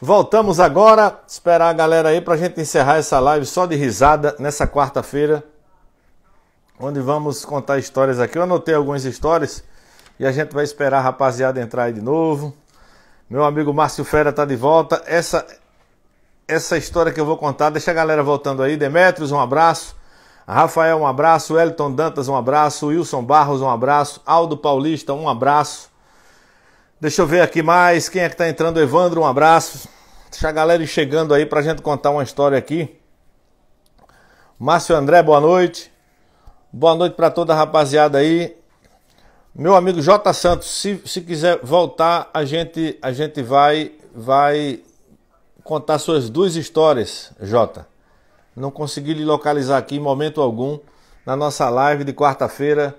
Voltamos agora, esperar a galera aí para a gente encerrar essa live só de risada nessa quarta-feira, onde vamos contar histórias aqui. Eu anotei algumas histórias e a gente vai esperar a rapaziada entrar aí de novo. Meu amigo Márcio Fera tá de volta. Essa essa história que eu vou contar, deixa a galera voltando aí. Demetrios, um abraço. Rafael, um abraço. Elton Dantas, um abraço. Wilson Barros, um abraço. Aldo Paulista, um abraço. Deixa eu ver aqui mais. Quem é que tá entrando? Evandro, um abraço. Deixa a galera ir chegando aí pra gente contar uma história aqui. Márcio André, boa noite. Boa noite para toda a rapaziada aí. Meu amigo J Santos, se, se quiser voltar, a gente a gente vai vai contar suas duas histórias, J. Não consegui lhe localizar aqui em momento algum na nossa live de quarta-feira.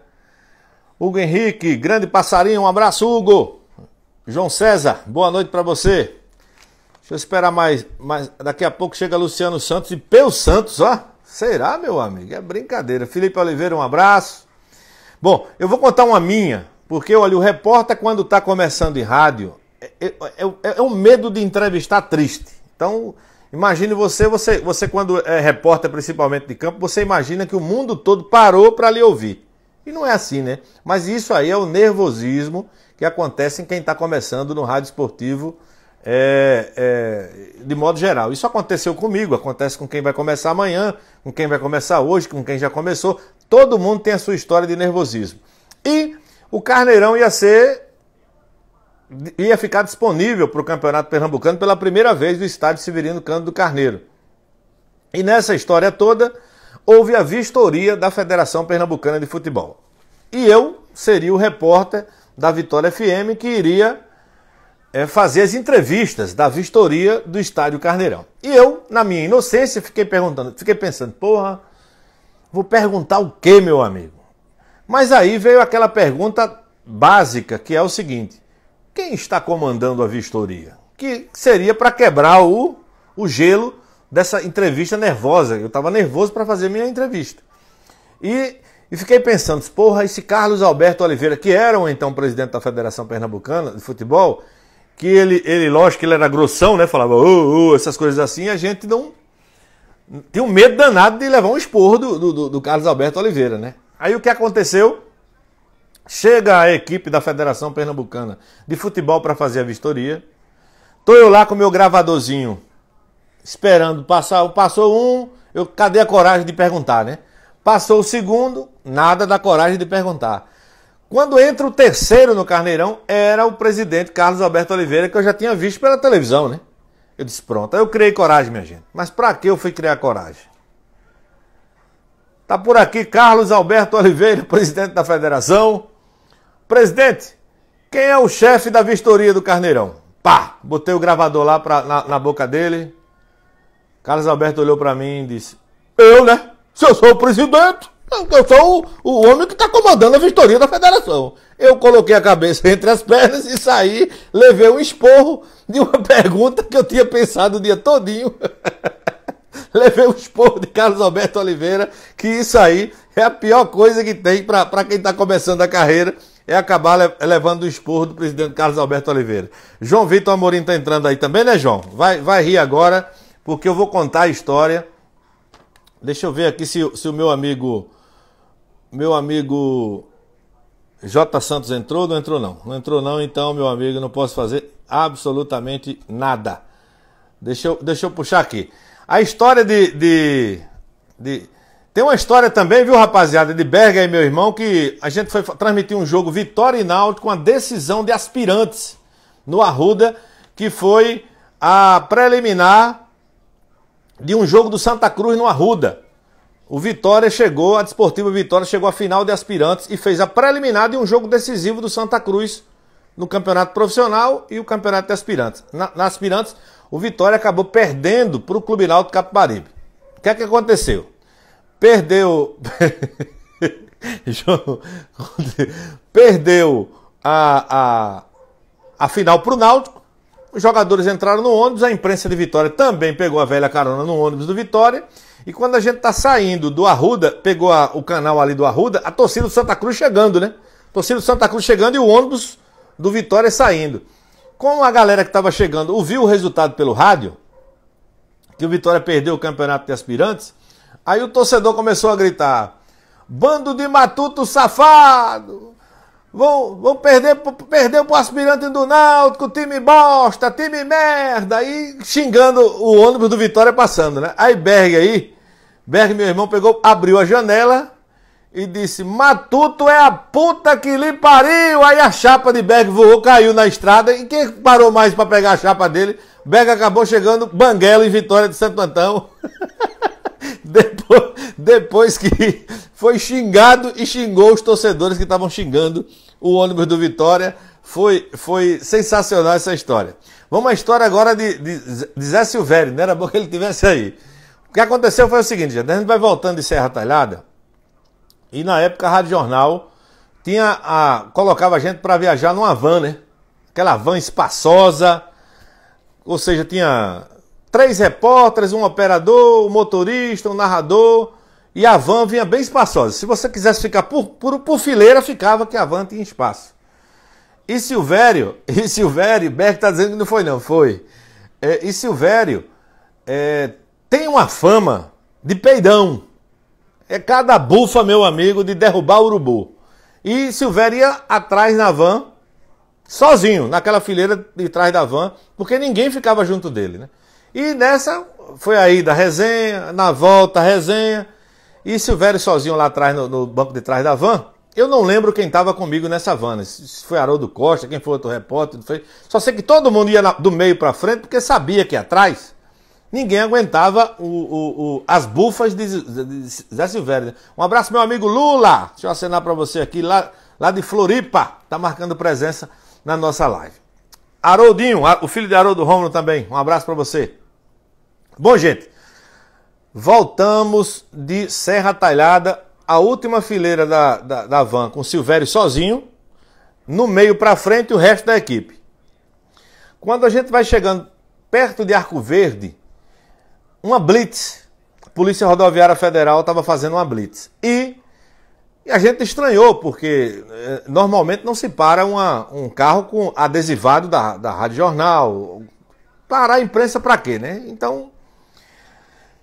Hugo Henrique, grande passarinho, um abraço, Hugo. João César, boa noite para você. Deixa eu esperar mais, mais. Daqui a pouco chega Luciano Santos e Pel Santos, ó. Será, meu amigo? É brincadeira. Felipe Oliveira, um abraço. Bom, eu vou contar uma minha, porque olha, o repórter, quando está começando em rádio, é, é, é, é, um medo de entrevistar triste. Então, imagine você, você, você quando é repórter, principalmente de campo, você imagina que o mundo todo parou para lhe ouvir. E não é assim, né? Mas isso aí é o nervosismo que acontecem quem está começando no rádio esportivo é, é, de modo geral. Isso aconteceu comigo, acontece com quem vai começar amanhã, com quem vai começar hoje, com quem já começou. Todo mundo tem a sua história de nervosismo. E o Carneirão ia ser. ia ficar disponível para o Campeonato Pernambucano pela primeira vez do estádio Severino do Carneiro. E nessa história toda, houve a vistoria da Federação Pernambucana de Futebol. E eu seria o repórter da Vitória FM que iria é, fazer as entrevistas da vistoria do Estádio Carneirão. E eu, na minha inocência, fiquei perguntando, fiquei pensando, porra, vou perguntar o quê, meu amigo? Mas aí veio aquela pergunta básica, que é o seguinte: quem está comandando a vistoria? Que seria para quebrar o, o gelo dessa entrevista nervosa. Eu estava nervoso para fazer minha entrevista. E e fiquei pensando, porra, esse Carlos Alberto Oliveira, que era o então presidente da Federação Pernambucana de Futebol, que ele, ele lógico que ele era grossão, né? Falava, oh, oh, essas coisas assim, a gente não. Tinha um medo danado de levar um esporro do, do, do Carlos Alberto Oliveira, né? Aí o que aconteceu? Chega a equipe da Federação Pernambucana de Futebol para fazer a vistoria. Tô eu lá com meu gravadorzinho, esperando passar. Passou um, eu cadê a coragem de perguntar, né? Passou o segundo, nada da coragem de perguntar. Quando entra o terceiro no Carneirão, era o presidente Carlos Alberto Oliveira, que eu já tinha visto pela televisão, né? Eu disse, pronto, eu criei coragem, minha gente. Mas para que eu fui criar coragem? Tá por aqui Carlos Alberto Oliveira, presidente da federação. Presidente, quem é o chefe da vistoria do Carneirão? Pá! Botei o gravador lá pra, na, na boca dele. Carlos Alberto olhou para mim e disse: Eu, né? Se eu sou o presidente. Eu sou o, o homem que está comandando a vistoria da federação. Eu coloquei a cabeça entre as pernas e saí, levei um esporro de uma pergunta que eu tinha pensado o dia todinho. levei um esporro de Carlos Alberto Oliveira, que isso aí é a pior coisa que tem para quem está começando a carreira, é acabar levando o esporro do presidente Carlos Alberto Oliveira. João Vitor Amorim está entrando aí também, né, João? Vai, vai rir agora, porque eu vou contar a história. Deixa eu ver aqui se, se o meu amigo... Meu amigo J. Santos entrou? Não entrou, não. Não entrou, não. Então, meu amigo, não posso fazer absolutamente nada. Deixa eu, deixa eu puxar aqui. A história de, de, de, Tem uma história também, viu, rapaziada, de Berger e meu irmão, que a gente foi transmitir um jogo Vitória e Náutico com a decisão de aspirantes no Arruda, que foi a preliminar de um jogo do Santa Cruz no Arruda. O Vitória chegou, a Desportiva Vitória chegou à final de aspirantes e fez a preliminar de um jogo decisivo do Santa Cruz no campeonato profissional e o campeonato de aspirantes. Na, na aspirantes, o Vitória acabou perdendo para o Clube Náutico Capibaribe. O que é que aconteceu? Perdeu. Perdeu a, a, a final para o Náutico. Os jogadores entraram no ônibus, a imprensa de Vitória também pegou a velha carona no ônibus do Vitória. E quando a gente tá saindo do Arruda, pegou a, o canal ali do Arruda, a torcida do Santa Cruz chegando, né? torcida do Santa Cruz chegando e o ônibus do Vitória saindo. Como a galera que estava chegando ouviu o resultado pelo rádio, que o Vitória perdeu o campeonato de aspirantes, aí o torcedor começou a gritar: Bando de matuto safado! Vão, vão perder, perder pro aspirante do Náutico, time bosta, time merda! E xingando o ônibus do Vitória passando, né? Aí Berg aí Berg, meu irmão, pegou, abriu a janela e disse: Matuto é a puta que lhe pariu. Aí a chapa de Berg voou, caiu na estrada. E quem parou mais para pegar a chapa dele? Berg acabou chegando, Banguela em Vitória de Santo Antão. depois, depois que foi xingado e xingou os torcedores que estavam xingando o ônibus do Vitória. Foi, foi sensacional essa história. Vamos à história agora de, de, de Zé Silvério, não né? era bom que ele tivesse aí. O que aconteceu foi o seguinte, gente, a gente vai voltando de Serra Talhada, e na época a Rádio Jornal tinha a, colocava a gente para viajar numa van, né? Aquela van espaçosa, ou seja, tinha três repórteres, um operador, um motorista, um narrador, e a van vinha bem espaçosa. Se você quisesse ficar por, por, por fileira, ficava que a van tinha espaço. E Silvério, e Silvério, Beck tá dizendo que não foi não, foi. É, e Silvério é, tem uma fama de peidão. É cada bufa, meu amigo, de derrubar o urubu. E Silvério ia atrás na van, sozinho, naquela fileira de trás da van, porque ninguém ficava junto dele, né? E nessa foi aí da resenha, na volta, resenha. E Silvério sozinho lá atrás, no, no banco de trás da van. Eu não lembro quem estava comigo nessa van. Né? Se foi Haroldo Costa, quem foi outro repórter. Foi... Só sei que todo mundo ia na, do meio para frente, porque sabia que atrás Ninguém aguentava o, o, o as bufas de, Zé Silvério. Um abraço, meu amigo Lula. Deixa eu acenar para você aqui, lá, lá de Floripa. Está marcando presença na nossa live. Haroldinho, o filho de Haroldo Romulo também. Um abraço para você. Bom, gente. Voltamos de Serra Talhada, a última fileira da, da, da van com Silvério sozinho. No meio para frente, o resto da equipe. Quando a gente vai chegando perto de Arco Verde, uma blitz. A Polícia Rodoviária Federal estava fazendo uma blitz. E, e, a gente estranhou, porque eh, normalmente não se para uma, um carro com adesivado da, da Rádio Jornal. Parar a imprensa para quê, né? Então.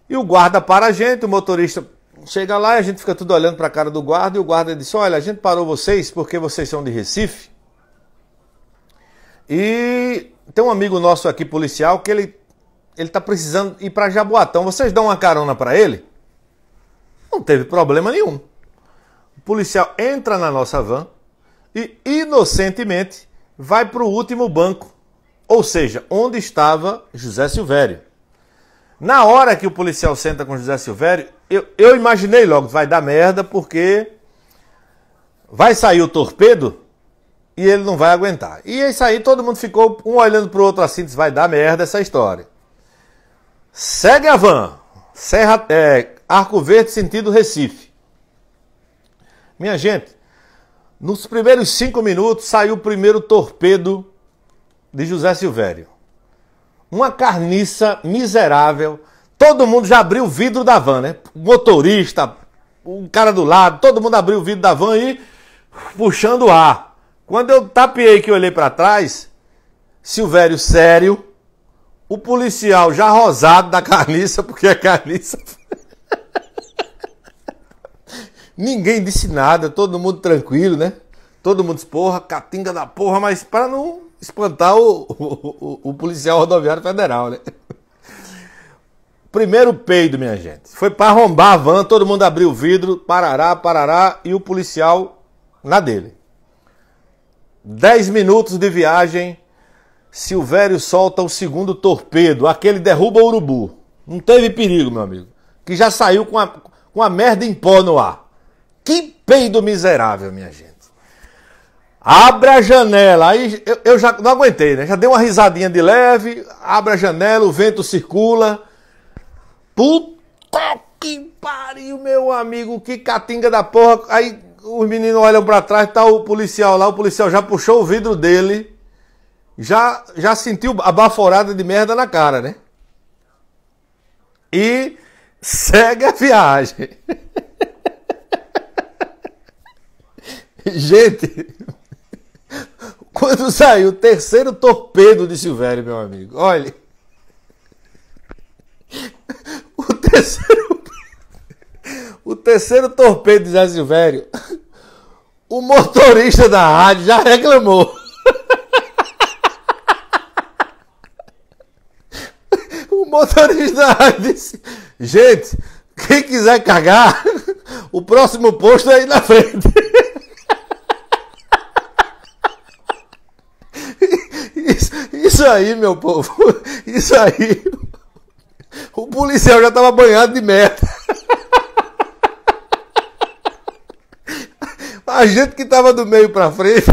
E o guarda para a gente, o motorista chega lá e a gente fica tudo olhando para a cara do guarda. E o guarda diz: Olha, a gente parou vocês porque vocês são de Recife. E tem um amigo nosso aqui policial que ele ele está precisando ir para Jaboatão. Vocês dão uma carona para ele? Não teve problema nenhum. O policial entra na nossa van e inocentemente vai para o último banco, ou seja, onde estava José Silvério. Na hora que o policial senta com José Silvério, eu, eu imaginei logo, vai dar merda porque vai sair o torpedo e ele não vai aguentar. E isso aí todo mundo ficou um olhando pro outro assim, diz, vai dar merda essa história. Segue a van, Serra, é, Arco Verde, sentido Recife. Minha gente, nos primeiros cinco minutos saiu o primeiro torpedo de José Silvério. Uma carniça miserável. Todo mundo já abriu o vidro da van, né? Motorista, o cara do lado, todo mundo abriu o vidro da van e puxando o ar. Quando eu tapeei que eu olhei para trás, Silvério sério, o policial já rosado da carniça, porque a carniça. Ninguém disse nada, todo mundo tranquilo, né? Todo mundo disse, porra, catinga da porra, mas para não espantar o, o, o, o policial rodoviário federal, né? Primeiro peido, minha gente. Foi para arrombar a van, todo mundo abriu o vidro, parará, parará, e o policial na dele. Dez minutos de viagem, Silvério solta o segundo torpedo, aquele derruba o urubu. Não teve perigo, meu amigo. Que já saiu com a, com a merda em pó no ar. Que peido miserável, minha gente. Abra a janela. Aí eu, eu já não aguentei, né? Já dei uma risadinha de leve. Abra a janela, o vento circula. Puta que pariu, meu amigo. Que catinga da porra. Aí os meninos olham para trás, tá o policial lá. O policial já puxou o vidro dele já, já sentiu a baforada de merda na cara, né? E segue a viagem. Gente, quando saiu o terceiro torpedo de Silvério, meu amigo, olha. O terceiro, o terceiro torpedo de Zé Silvério, o motorista da rádio já reclamou. motorista disse: Gente, quem quiser cagar, o próximo posto é aí na frente. Isso, aí, meu povo, isso aí. O policial já tava banhado de merda. A gente que tava do meio para frente,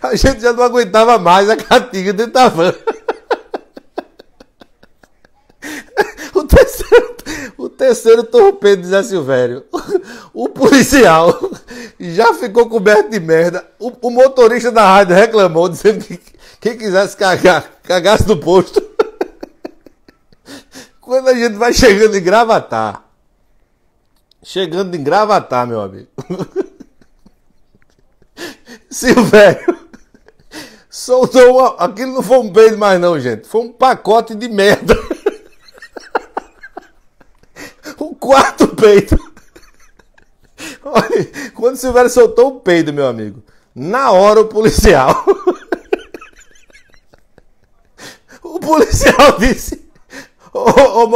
a gente já não aguentava mais a catiga dentro da van. Terceiro torpedo de Zé Silvério. O policial já ficou coberto de merda. O, o motorista da rádio reclamou, dizendo que quem quisesse cagar, cagasse no posto. Quando a gente vai chegando em Gravatar, chegando em Gravatar, meu amigo. Silvério soltou uma... aquilo não foi um beijo, mais não, gente. Foi um pacote de merda com quatro peitos. Olha, quando o Silvério soltou o peido, meu amigo, na hora o policial. o policial disse: Ô, ô, ô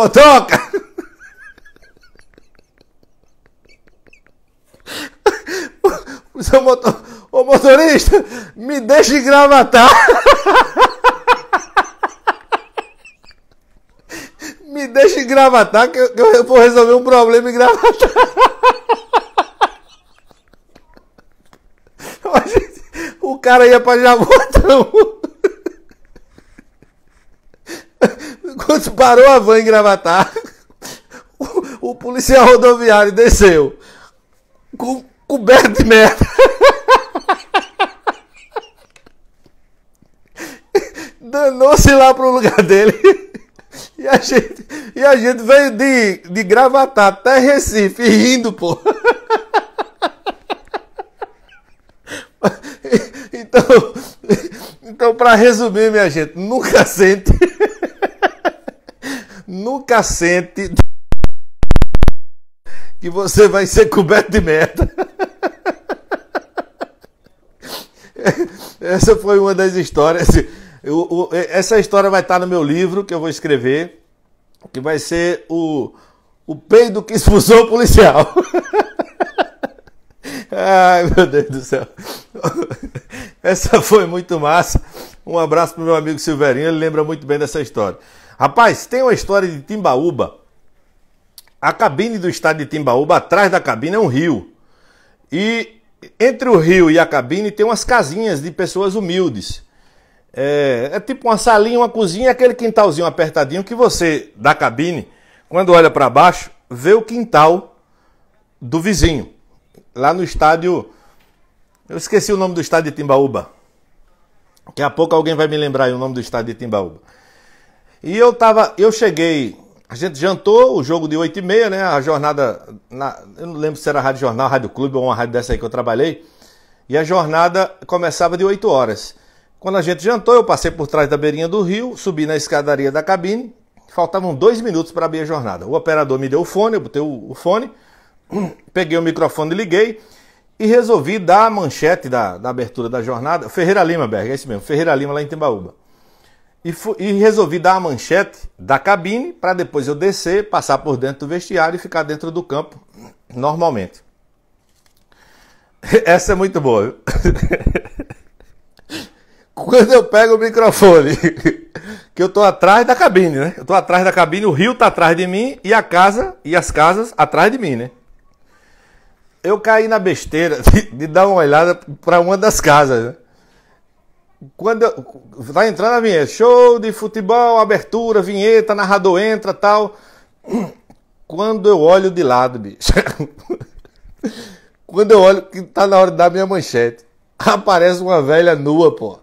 Ô motorista, me deixe gravatar! deixa gravatar que eu, que eu vou resolver um problema gravatar. o cara ia pra Jaboatão. Quando parou a van em gravatar, o, o policial rodoviário desceu. Com, coberto de merda. danou-se lá pro lugar dele. E a gente e a gente veio de, de gravatar até Recife rindo, pô. Então, então para resumir, minha gente, nunca sente. Nunca sente que você vai ser coberto de merda. Essa foi uma das histórias. essa história vai estar no meu livro que eu vou escrever que vai ser o, o peido que expulsou o policial. Ai, meu Deus do céu. Essa foi muito massa. Um abraço pro meu amigo Silverinho, ele lembra muito bem dessa história. Rapaz, tem uma história de Timbaúba. A cabine do estado de Timbaúba, atrás da cabine é um rio. E entre o rio e a cabine tem umas casinhas de pessoas humildes. É, é tipo uma salinha, uma cozinha, aquele quintalzinho apertadinho que você, da cabine, quando olha para baixo, vê o quintal do vizinho. Lá no estádio. Eu esqueci o nome do estádio de Timbaúba. Daqui a pouco alguém vai me lembrar o nome do estádio de Timbaúba. E eu tava. Eu cheguei. A gente jantou o jogo de 8 e meia, né? A jornada. Na, eu não lembro se era Rádio Jornal, Rádio Clube ou uma rádio dessa aí que eu trabalhei. E a jornada começava de 8 horas. Quando a gente jantou, eu passei por trás da beirinha do rio, subi na escadaria da cabine. Faltavam dois minutos para abrir a jornada. O operador me deu o fone, eu botei o, fone, peguei o microfone e liguei. E resolvi dar a manchete da, da abertura da jornada. Ferreira Lima, Berg, é isso mesmo, Ferreira Lima lá em Timbaúba. E, e resolvi dar a manchete da cabine para depois eu descer, passar por dentro do vestiário e ficar dentro do campo normalmente. Essa é muito boa. Viu? Quando eu pego o microfone, que eu tô atrás da cabine, né? Eu tô atrás da cabine, o rio tá atrás de mim e a casa e as casas atrás de mim, né? Eu caí na besteira de, de dar uma olhada para uma das casas, né? Quando eu, tá entrando a vinheta, show de futebol, abertura, vinheta, narrador entra, tal. Quando eu olho de lado, bicho. Quando eu olho que tá na hora da minha manchete, aparece uma velha nua, pô.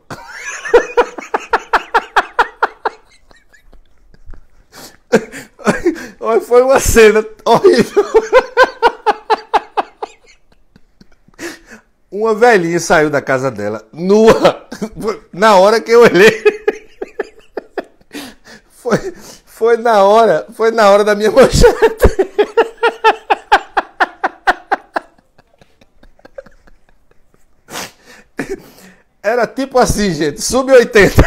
Foi uma cena horrível. Uma velhinha saiu da casa dela, nua, na hora que eu olhei. Foi, foi na hora, foi na hora da minha manchete. Era tipo assim, gente, sub 80.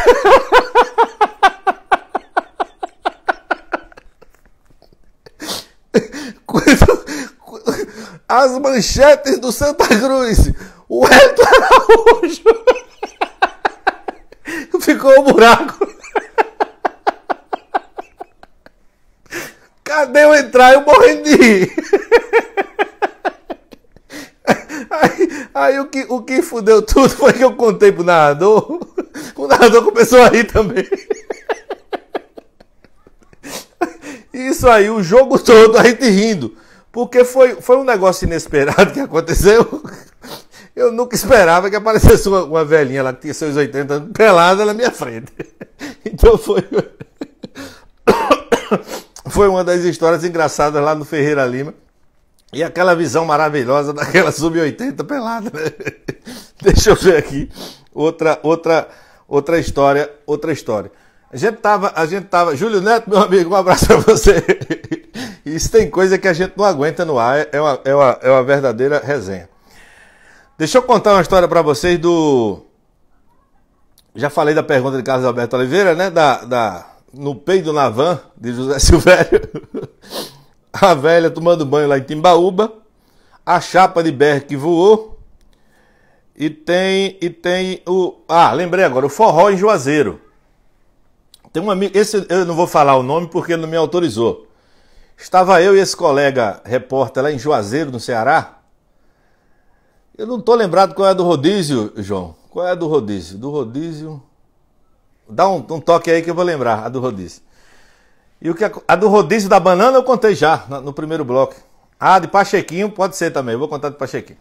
as manchetes do Santa Cruz. O Hélio Araújo ficou um buraco. Cadê eu entrar? Eu morrendo de rir. Aí, aí, o, que, o que fudeu tudo foi que eu contei pro narrador. O narrador começou a rir também. Isso aí, o jogo todo, a gente rindo. Porque foi, foi um negócio inesperado que aconteceu. Eu nunca esperava que aparecesse uma, uma velhinha lá que tinha seus 80 anos pelada na minha frente. Então foi. Foi uma das histórias engraçadas lá no Ferreira Lima. E aquela visão maravilhosa daquela sub-80 pelada, né? Deixa eu ver aqui outra outra outra história, outra história. A gente tava, a gente tava, Júlio Neto, meu amigo, um abraço para você. Isso tem coisa que a gente não aguenta no ar, é uma, é uma, é uma verdadeira resenha. Deixa eu contar uma história para vocês do. Já falei da pergunta de Carlos Alberto Oliveira, né? Da, da... No peito na van de José Silvério. a velha tomando banho lá em Timbaúba. A chapa de berro que voou. E tem, e tem o. Ah, lembrei agora, o forró em Juazeiro. Tem um amigo. Esse eu não vou falar o nome porque ele não me autorizou. Estava eu e esse colega repórter lá em Juazeiro, no Ceará. Eu não tô lembrado qual é do rodízio, João. Qual é do rodízio? Do rodízio. Dá um, um toque aí que eu vou lembrar, a do rodízio. E o que a, a do rodízio da banana eu contei já no, no primeiro bloco. Ah, de Pachequinho pode ser também, eu vou contar de Pachequinho.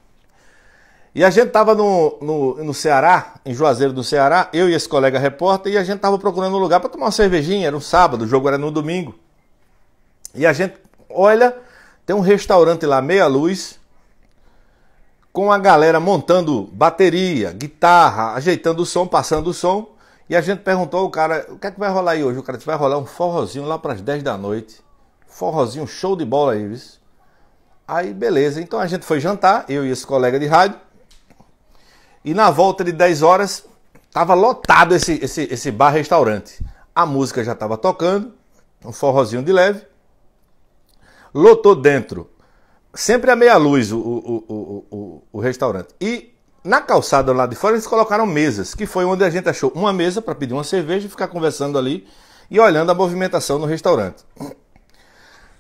E a gente tava no, no, no, Ceará, em Juazeiro do Ceará, eu e esse colega repórter, e a gente tava procurando um lugar para tomar uma cervejinha, era um sábado, o jogo era no domingo. E a gente olha, tem um restaurante lá, meia luz, com a galera montando bateria, guitarra, ajeitando o som, passando o som. E a gente perguntou ao cara, o que é que vai rolar aí hoje? O cara disse, vai rolar um forrozinho lá para as 10 da noite. Forrozinho, show de bola aí, viu? Aí, beleza. Então a gente foi jantar, eu e esse colega de rádio. E na volta de 10 horas, tava lotado esse, esse, esse bar-restaurante. A música já tava tocando, um forrozinho de leve lotou dentro. Sempre a meia luz o, o, o, o, restaurante. E na calçada lá de fora eles colocaram mesas, que foi onde a gente achou uma mesa para pedir uma cerveja e ficar conversando ali e olhando a movimentação no restaurante.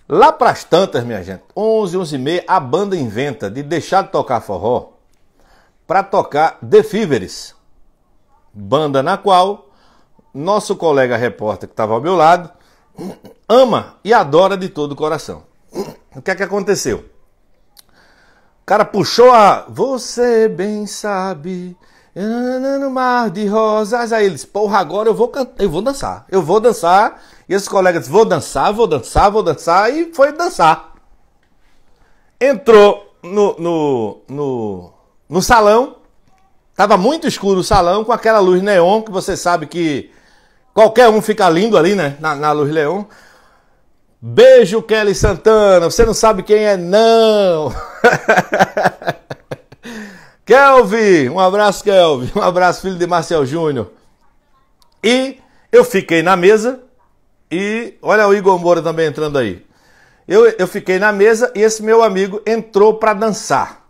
Lá para as tantas, minha gente, 11, 11 e meia, a banda inventa de deixar de tocar forró para tocar The banda na qual nosso colega repórter que estava ao meu lado ama e adora de todo o coração. O que é que aconteceu? O cara puxou a. Você bem sabe. No mar de rosas. Aí eles, porra, agora eu vou cantar. Eu vou dançar. Eu vou dançar. E os colegas, vou dançar, vou dançar, vou dançar. E foi dançar. Entrou no, no, no, no salão. Tava muito escuro o salão, com aquela luz neon, que você sabe que qualquer um fica lindo ali, né? Na, na luz neon. Beijo, Kelly Santana. Você não sabe quem é, não. Kelvin, um abraço, Kelvin. Um abraço, filho de Marcel Júnior. E eu fiquei na mesa. E olha o Igor Moura também entrando aí. Eu, eu fiquei na mesa e esse meu amigo entrou para dançar.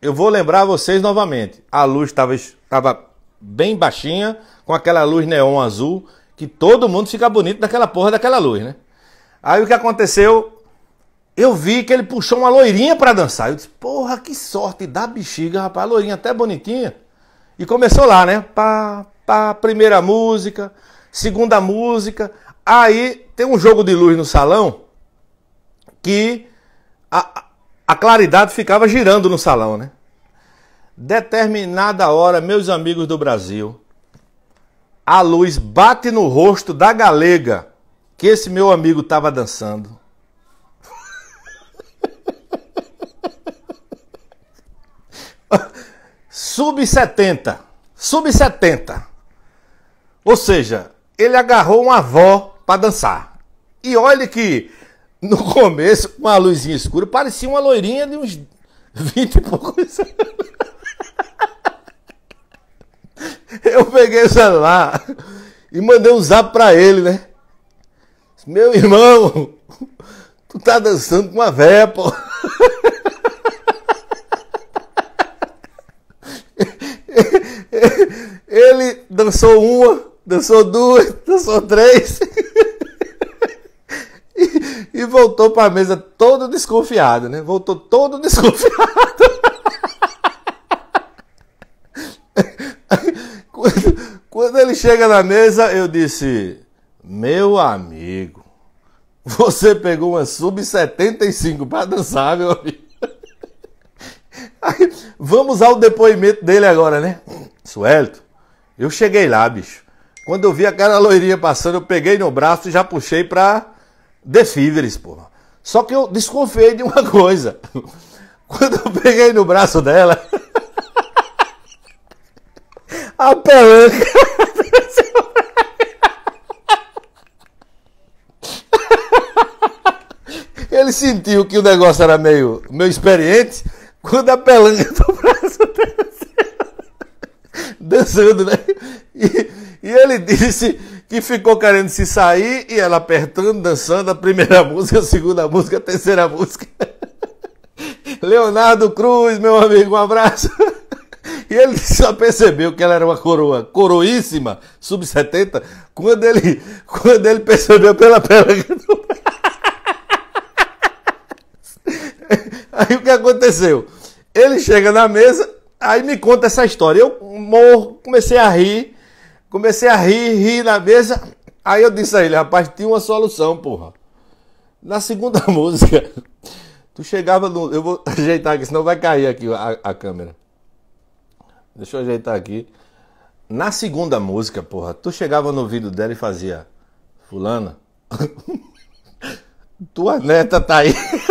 Eu vou lembrar vocês novamente. A luz estava bem baixinha, com aquela luz neon azul, que todo mundo fica bonito daquela porra daquela luz, né? Aí o que aconteceu? Eu vi que ele puxou uma loirinha para dançar. Eu disse, porra, que sorte da bexiga, rapaz. A loirinha até bonitinha. E começou lá, né? Pá, pá, primeira música, segunda música. Aí tem um jogo de luz no salão que a, a claridade ficava girando no salão, né? Determinada hora, meus amigos do Brasil, a luz bate no rosto da galega que esse meu amigo estava dançando. sub 70, sub 70. Ou seja, ele agarrou uma avó para dançar. E olha que no começo, com a luzinha escura, parecia uma loirinha de uns 20 e poucos anos. Eu peguei o celular e mandei um zap para ele, né? Meu irmão, tu tá dançando com uma véia, pô. Ele dançou uma, dançou duas, dançou três. E, voltou para a mesa todo desconfiado, né? Voltou todo desconfiado. quando ele chega na mesa, eu disse: meu amigo, você pegou uma sub-75 para dançar, meu amigo. vamos ao depoimento dele agora, né? Suelto, eu cheguei lá, bicho. Quando eu vi aquela loirinha passando, eu peguei no braço e já puxei pra Defíveres, porra. Só que eu desconfiei de uma coisa. Quando eu peguei no braço dela, a pelanca. ele sentiu que o negócio era meio, meio experiente, quando a pelanga do braço dançando, né? E, e ele disse que ficou querendo se sair e ela apertando, dançando a primeira música, a segunda música, a terceira música. Leonardo Cruz, meu amigo, um abraço. E ele só percebeu que ela era uma coroa, coroíssima, sub-70, quando ele, quando ele percebeu pela pelanga do braço. Aí o que aconteceu? Ele chega na mesa, aí me conta essa história. Eu morro, comecei a rir, comecei a rir, rir na mesa. Aí eu disse a ele, rapaz, tinha uma solução, porra. Na segunda música, tu chegava no. Eu vou ajeitar aqui, senão vai cair aqui a, a câmera. Deixa eu ajeitar aqui. Na segunda música, porra, tu chegava no ouvido dela e fazia. Fulana, tua neta tá aí.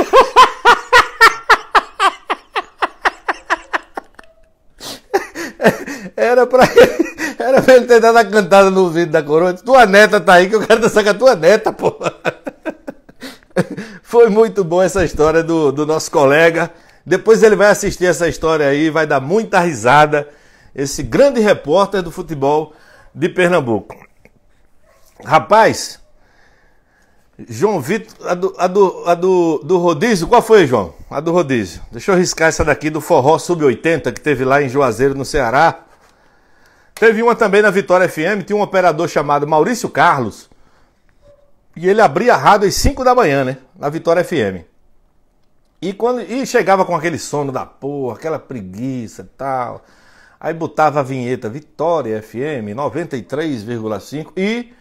Era pra ele, era pra ele ter dado a cantada no ouvido da coroa. Tua neta tá aí que eu quero dançar com a tua neta, pô. Foi muito bom essa história do, do nosso colega. Depois ele vai assistir essa história aí, vai dar muita risada. Esse grande repórter do futebol de Pernambuco. Rapaz, João Vitor, a, do, a, do, a do, do rodízio, qual foi, João? A do rodízio. Deixa eu riscar essa daqui do Forró Sub-80 que teve lá em Juazeiro, no Ceará. Teve uma também na Vitória FM, tinha um operador chamado Maurício Carlos. E ele abria a rádio às 5 da manhã, né? Na Vitória FM. E, quando, e chegava com aquele sono da porra, aquela preguiça e tal. Aí botava a vinheta Vitória FM 93,5 e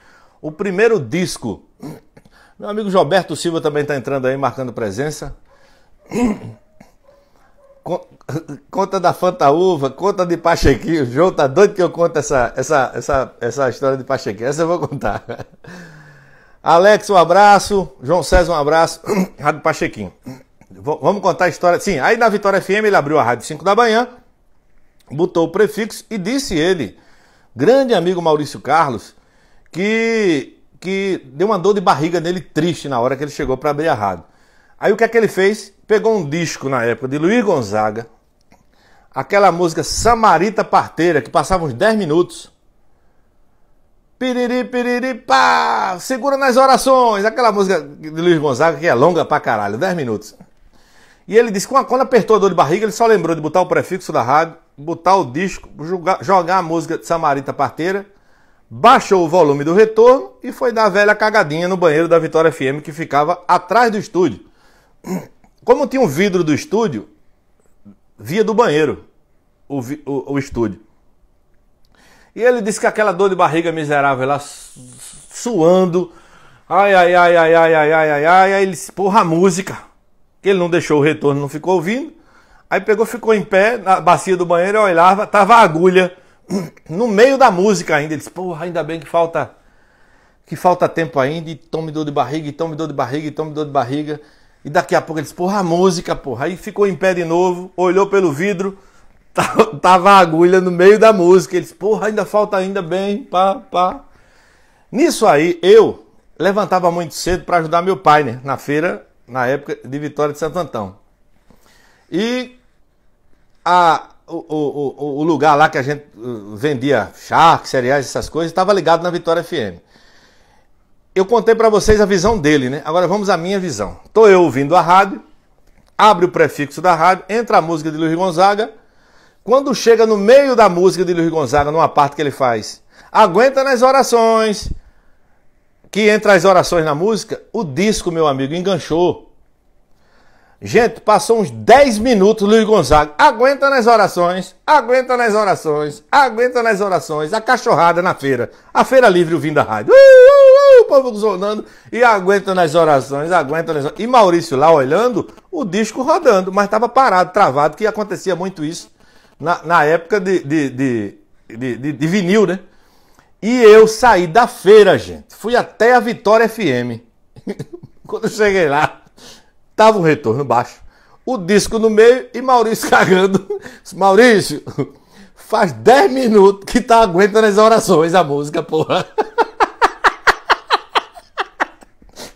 o primeiro disco. Meu amigo Gilberto Silva também está entrando aí, marcando presença conta da Fantaúva, conta de Pachequinho. O João tá doido que eu conto essa, essa, essa, essa história de Pachequinho. Essa eu vou contar. Alex, um abraço. João César, um abraço. Rádio Pachequinho. Vamos contar a história. Sim, aí na Vitória FM ele abriu a Rádio 5 da manhã, botou o prefixo e disse ele, grande amigo Maurício Carlos, que, que deu uma dor de barriga nele triste na hora que ele chegou para abrir a rádio. Aí o que é que ele fez? Pegou um disco na época de Luiz Gonzaga, aquela música Samarita Parteira, que passava uns 10 minutos. Piriri, piriri, pá! Segura nas orações! Aquela música de Luiz Gonzaga que é longa pra caralho, 10 minutos. E ele disse que quando apertou a dor de barriga, ele só lembrou de botar o prefixo da rádio, botar o disco, jogar, jogar a música de Samarita Parteira, baixou o volume do retorno e foi dar a velha cagadinha no banheiro da Vitória FM que ficava atrás do estúdio como tinha um vidro do estúdio, via do banheiro o, o, o estúdio. E ele disse que aquela dor de barriga miserável lá suando. Ai, ai, ai, ai, ai, ai, ai, ai, ai. Aí ele disse, porra, a música. Que ele não deixou o retorno, não ficou ouvindo. Aí pegou, ficou em pé na bacia do banheiro, olhava, tava a agulha no meio da música ainda. Ele disse, porra, ainda bem que falta que falta tempo ainda e tome dor de barriga, e tome dor de barriga, e tome dor de barriga. E daqui a pouco ele disse, porra, a música, porra. Aí ficou em pé de novo, olhou pelo vidro, tá, tava a agulha no meio da música. Ele disse, porra, ainda falta ainda bem, pá, pá. Nisso aí, eu levantava muito cedo para ajudar meu pai, né? Na feira, na época de Vitória de Santo Antão. E a, o, o, o, lugar lá que a gente eh, vendia charque, cereais, essas coisas, estava ligado na Vitória FM eu contei para vocês a visão dele, né? Agora vamos à minha visão. Tô eu ouvindo a rádio, abre o prefixo da rádio, entra a música de Luiz Gonzaga. Quando chega no meio da música de Luiz Gonzaga, numa parte que ele faz, aguenta nas orações, que entra as orações na música, o disco, meu amigo, enganchou. Gente, passou uns 10 minutos Luiz Gonzaga. Aguenta nas orações, aguenta nas orações, aguenta nas orações. A cachorrada na feira. A feira livre ouvindo a rádio. Uh! povo zonando e aguenta nas orações, aguenta nas orações. E Maurício lá olhando, o disco rodando, mas estava parado, travado, que acontecia muito isso na, na época de, de, de, de, de vinil, né? E eu saí da feira, gente. Fui até a Vitória FM. Quando eu cheguei lá, tava um retorno baixo. O disco no meio e Maurício cagando. Maurício, faz 10 minutos que tá aguentando as orações, a música, porra.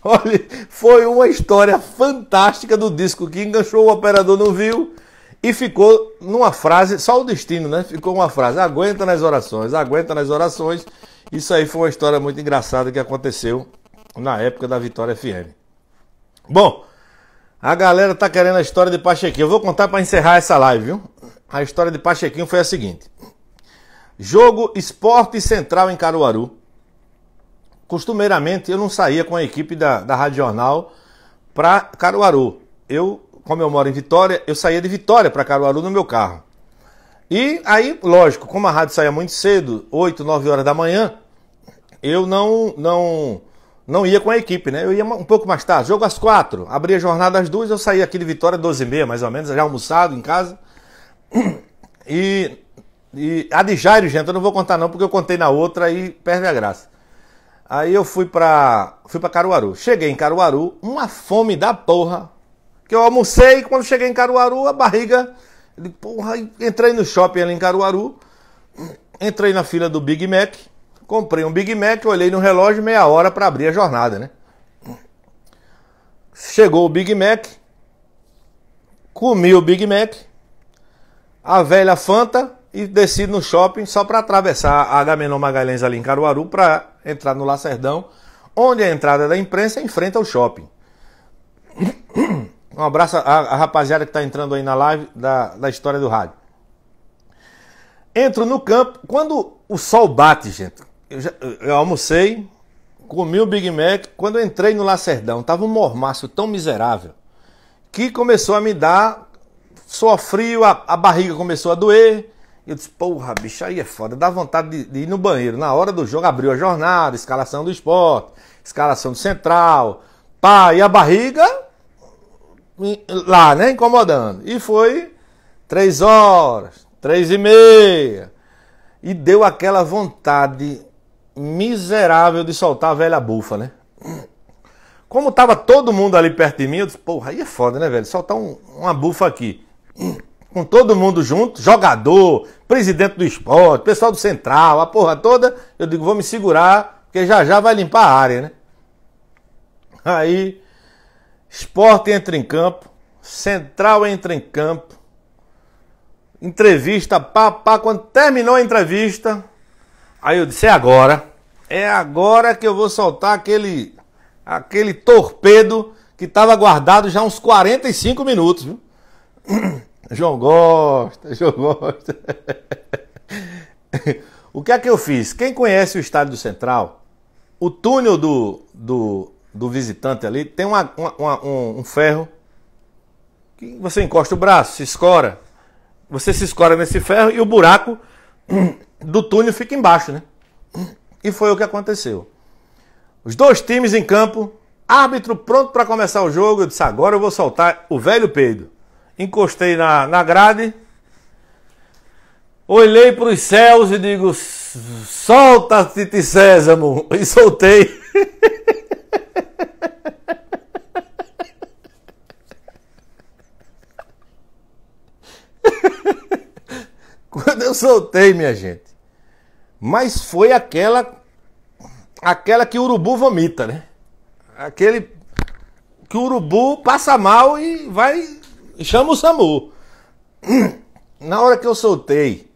Olha, foi uma história fantástica do disco que enganchou o operador, não viu? E ficou numa frase, só o destino, né? Ficou uma frase: aguenta nas orações, aguenta nas orações. Isso aí foi uma história muito engraçada que aconteceu na época da Vitória FM. Bom, a galera tá querendo a história de Pachequinho. Eu vou contar para encerrar essa live, viu? A história de Pachequinho foi a seguinte: Jogo Esporte Central em Caruaru costumeiramente eu não saía com a equipe da, da Rádio Jornal para Caruaru. Eu, como eu moro em Vitória, eu saía de Vitória para Caruaru no meu carro. E aí, lógico, como a rádio saía muito cedo, 8, 9 horas da manhã, eu não não não ia com a equipe, né? Eu ia um pouco mais tarde, jogo às 4, abria a jornada às 2, eu saía aqui de Vitória 12 e meia, mais ou menos, já almoçado em casa. E, e a de Jairo, gente, eu não vou contar não, porque eu contei na outra e perde a graça. Aí eu fui pra, fui pra Caruaru. Cheguei em Caruaru, uma fome da porra. Que eu almocei e quando cheguei em Caruaru, a barriga. Porra, entrei no shopping ali em Caruaru. Entrei na fila do Big Mac. Comprei um Big Mac, olhei no relógio, meia hora para abrir a jornada, né? Chegou o Big Mac. Comi o Big Mac. A velha Fanta. E desci no shopping só para atravessar a Agamenon Magalhães ali em Caruaru para entrar no Lacerdão, onde a entrada da imprensa enfrenta o shopping. Um abraço à, rapaziada que está entrando aí na live da, da história do rádio. Entro no campo, quando o sol bate, gente, eu, já, eu almocei, comi o Big Mac, quando entrei no Lacerdão, tava um mormaço tão miserável, que começou a me dar, sofrio, a, a barriga começou a doer, eu disse, porra, bicho, aí é foda. Dá vontade de, de ir no banheiro. Na hora do jogo, abriu a jornada, escalação do esporte, escalação do central. Pá, e a barriga hum, lá, né? Incomodando. E foi três horas, três e meia. E deu aquela vontade miserável de soltar a velha bufa, né? Como tava todo mundo ali perto de mim, eu disse, porra, aí é foda, né, velho? Soltar um, uma bufa aqui com todo mundo junto, jogador, presidente do esporte, pessoal do central, a porra toda, eu digo, vou me segurar, porque já já vai limpar a área, né? Aí, esporte entra em campo, central entra em campo, entrevista, pá, pá, quando terminou a entrevista, aí eu disse, é agora, é agora que eu vou soltar aquele, aquele torpedo que estava guardado já uns 45 minutos, viu? João gosta, João gosta. o que é que eu fiz? Quem conhece o estádio do central, o túnel do, do, do visitante ali tem uma, uma, um, um ferro que você encosta o braço, se escora. Você se escora nesse ferro e o buraco do túnel fica embaixo, né? E foi o que aconteceu. Os dois times em campo, árbitro pronto para começar o jogo. Eu disse: agora eu vou soltar o velho Pedro encostei na, na grade, olhei para os céus e digo: solta, Titi Sésamo! E soltei. Quando eu soltei, minha gente. Mas foi aquela aquela que o urubu vomita, né? Aquele que o urubu passa mal e vai chama o SAMU. Na hora que eu soltei,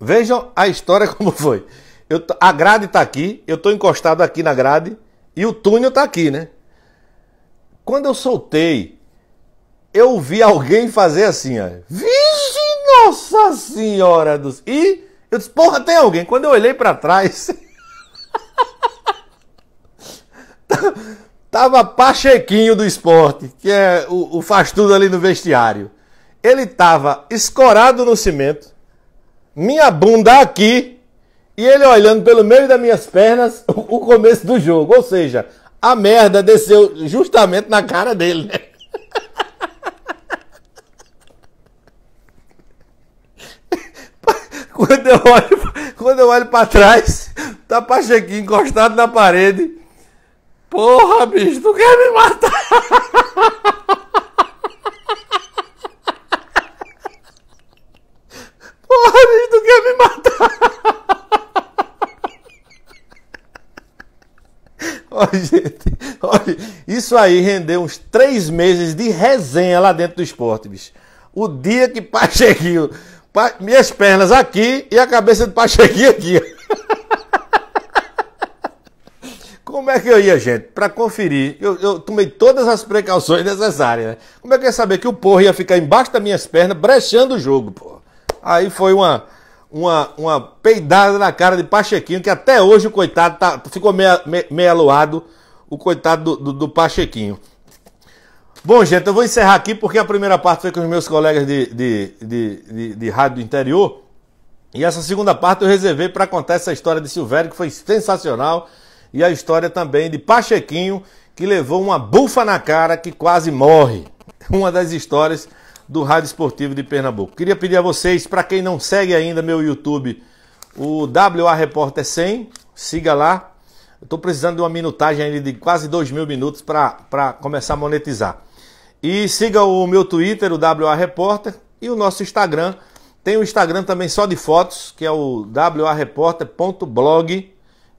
vejam a história como foi. Eu, a grade tá aqui, eu tô encostado aqui na grade e o túnel tá aqui, né? Quando eu soltei, eu vi alguém fazer assim, ó. Vixe, nossa senhora dos... E eu disse, porra, tem alguém. Quando eu olhei para trás... Tava Pachequinho do esporte, que é o, o faz tudo ali no vestiário. Ele tava escorado no cimento, minha bunda aqui, e ele olhando pelo meio das minhas pernas o, o começo do jogo. Ou seja, a merda desceu justamente na cara dele, né? Quando eu olho, quando eu olho para trás, tá Pachequinho encostado na parede Porra, bicho, tu quer me matar? Porra, bicho, tu quer me matar? Olha, gente, olha, isso aí rendeu uns três meses de resenha lá dentro do esporte, bicho. O dia que Pachequinho, minhas pernas aqui e a cabeça do Pachequinho aqui. Como é que eu ia, gente? Para conferir, eu, eu, tomei todas as precauções necessárias. Né? Como é que eu ia saber que o porra ia ficar embaixo das minhas pernas, brechando o jogo, pô? Aí foi uma, uma, uma peidada na cara de Pachequinho, que até hoje o coitado tá, ficou meia, meio aluado, o coitado do, do, do, Pachequinho. Bom, gente, eu vou encerrar aqui porque a primeira parte foi com os meus colegas de, de, de, de, de rádio do interior. E essa segunda parte eu reservei para contar essa história de Silvério, que foi sensacional e a história também de Pachequinho, que levou uma bufa na cara que quase morre. Uma das histórias do Rádio Esportivo de Pernambuco. Queria pedir a vocês, para quem não segue ainda meu YouTube, o WA Repórter 100, siga lá. Estou precisando de uma minutagem ainda de quase 2 mil minutos para começar a monetizar. E siga o meu Twitter, o WA Repórter, e o nosso Instagram. Tem o um Instagram também só de fotos, que é o WAreporter.blog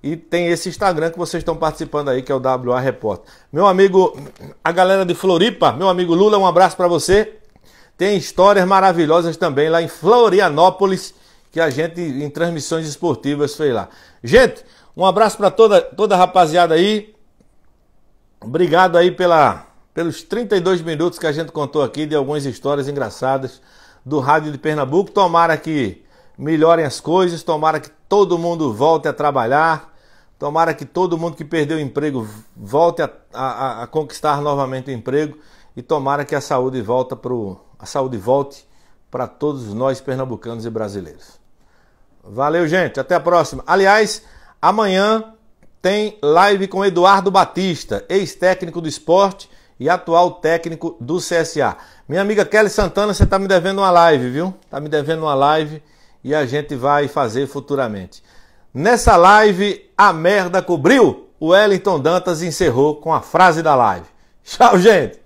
e tem esse Instagram que vocês estão participando aí, que é o WA Report. Meu amigo, a galera de Floripa, meu amigo Lula, um abraço para você. Tem histórias maravilhosas também lá em Florianópolis, que a gente em transmissões esportivas fez lá. Gente, um abraço para toda, toda a rapaziada aí. Obrigado aí pela, pelos 32 minutos que a gente contou aqui de algumas histórias engraçadas do Rádio de Pernambuco. Tomara que melhorem as coisas, tomara que todo mundo volte a trabalhar Tomara que todo mundo que perdeu o emprego volte a, a, a conquistar novamente o emprego e tomara que a saúde volta pro, a saúde volte para todos nós pernambucanos e brasileiros. Valeu, gente. Até a próxima. Aliás, amanhã tem live com Eduardo Batista, ex-técnico do esporte e atual técnico do CSA. Minha amiga Kelly Santana, você está me devendo uma live, viu? Está me devendo uma live e a gente vai fazer futuramente. Nessa live, a merda cobriu. O Wellington Dantas encerrou com a frase da live. Tchau, gente!